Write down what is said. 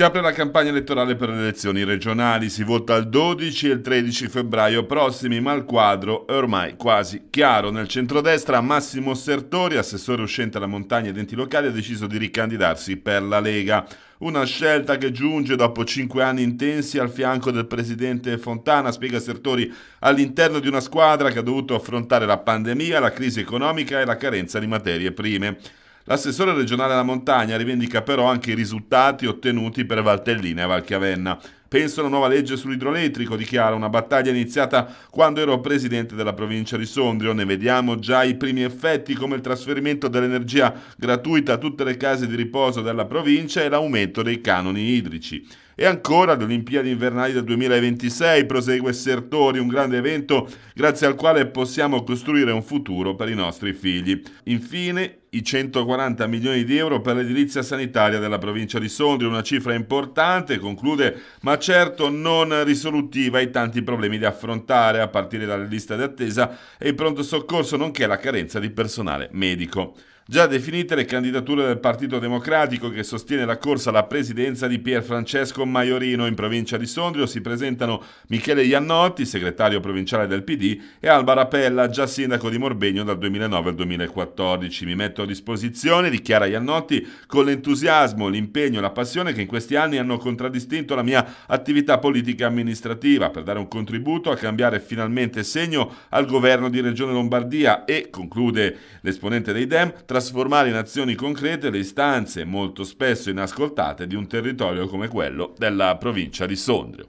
Si apre la campagna elettorale per le elezioni regionali, si vota il 12 e il 13 febbraio prossimi, ma il quadro è ormai quasi chiaro. Nel centrodestra Massimo Sertori, assessore uscente alla montagna ed enti locali, ha deciso di ricandidarsi per la Lega. Una scelta che giunge dopo cinque anni intensi al fianco del presidente Fontana, spiega Sertori, all'interno di una squadra che ha dovuto affrontare la pandemia, la crisi economica e la carenza di materie prime. L'assessore regionale alla montagna rivendica però anche i risultati ottenuti per Valtellina e Valchiavenna. Penso alla nuova legge sull'idroelettrico, dichiara, una battaglia iniziata quando ero presidente della provincia di Sondrio. Ne vediamo già i primi effetti come il trasferimento dell'energia gratuita a tutte le case di riposo della provincia e l'aumento dei canoni idrici. E ancora le Olimpiadi invernali del 2026 prosegue Sertori, un grande evento grazie al quale possiamo costruire un futuro per i nostri figli. Infine, i 140 milioni di euro per l'edilizia sanitaria della provincia di Sondrio, una cifra importante, conclude, ma certo non risolutiva ai tanti problemi da affrontare, a partire dalle liste d'attesa e il pronto soccorso, nonché la carenza di personale medico. Già definite le candidature del Partito Democratico che sostiene la corsa alla presidenza di Pier Francesco Maiorino in provincia di Sondrio si presentano Michele Iannotti, segretario provinciale del PD, e Alba Rapella, già sindaco di Morbegno dal 2009 al 2014. Mi metto a disposizione, dichiara Iannotti, con l'entusiasmo, l'impegno e la passione che in questi anni hanno contraddistinto la mia attività politica e amministrativa per dare un contributo a cambiare finalmente segno al governo di Regione Lombardia e, conclude l'esponente dei Dem, trasformare in azioni concrete le istanze, molto spesso inascoltate, di un territorio come quello della provincia di Sondrio.